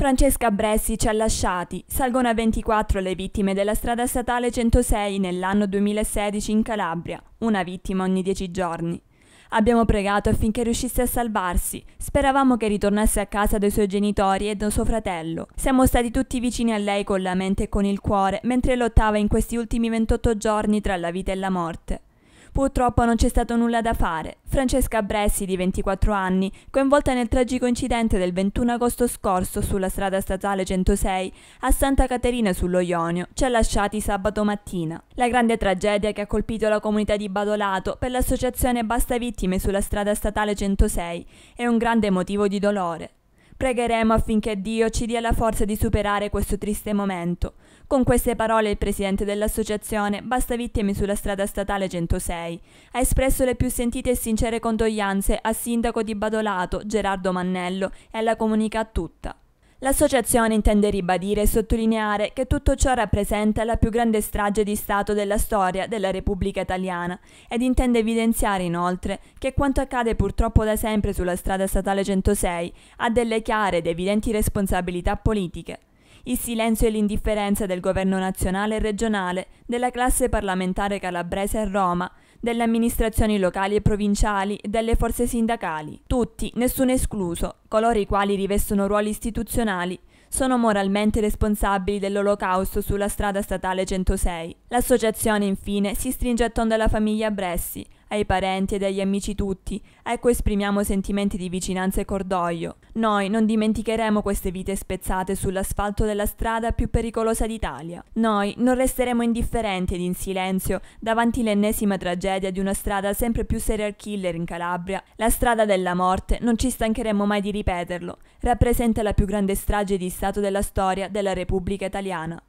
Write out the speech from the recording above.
Francesca Bressi ci ha lasciati. Salgono a 24 le vittime della strada statale 106 nell'anno 2016 in Calabria, una vittima ogni 10 giorni. Abbiamo pregato affinché riuscisse a salvarsi. Speravamo che ritornasse a casa dai suoi genitori e da suo fratello. Siamo stati tutti vicini a lei con la mente e con il cuore, mentre lottava in questi ultimi 28 giorni tra la vita e la morte. Purtroppo non c'è stato nulla da fare. Francesca Bressi, di 24 anni, coinvolta nel tragico incidente del 21 agosto scorso sulla strada statale 106 a Santa Caterina sullo Ionio, ci ha lasciati sabato mattina. La grande tragedia che ha colpito la comunità di Badolato per l'associazione Basta Vittime sulla strada statale 106 è un grande motivo di dolore. Pregheremo affinché Dio ci dia la forza di superare questo triste momento. Con queste parole il presidente dell'associazione Basta Vittime sulla strada statale 106 ha espresso le più sentite e sincere condoglianze al sindaco di Badolato Gerardo Mannello e alla comunità tutta. L'associazione intende ribadire e sottolineare che tutto ciò rappresenta la più grande strage di Stato della storia della Repubblica Italiana ed intende evidenziare inoltre che quanto accade purtroppo da sempre sulla strada statale 106 ha delle chiare ed evidenti responsabilità politiche. Il silenzio e l'indifferenza del governo nazionale e regionale, della classe parlamentare calabrese a Roma, delle amministrazioni locali e provinciali delle forze sindacali. Tutti, nessuno escluso, coloro i quali rivestono ruoli istituzionali, sono moralmente responsabili dell'olocausto sulla strada statale 106. L'associazione infine si stringe attorno alla famiglia Bressi, ai parenti ed agli amici tutti, Ecco esprimiamo sentimenti di vicinanza e cordoglio. Noi non dimenticheremo queste vite spezzate sull'asfalto della strada più pericolosa d'Italia. Noi non resteremo indifferenti ed in silenzio davanti l'ennesima tragedia di una strada sempre più serial killer in Calabria. La strada della morte, non ci stancheremo mai di ripeterlo, rappresenta la più grande strage di Stato della storia della Repubblica Italiana.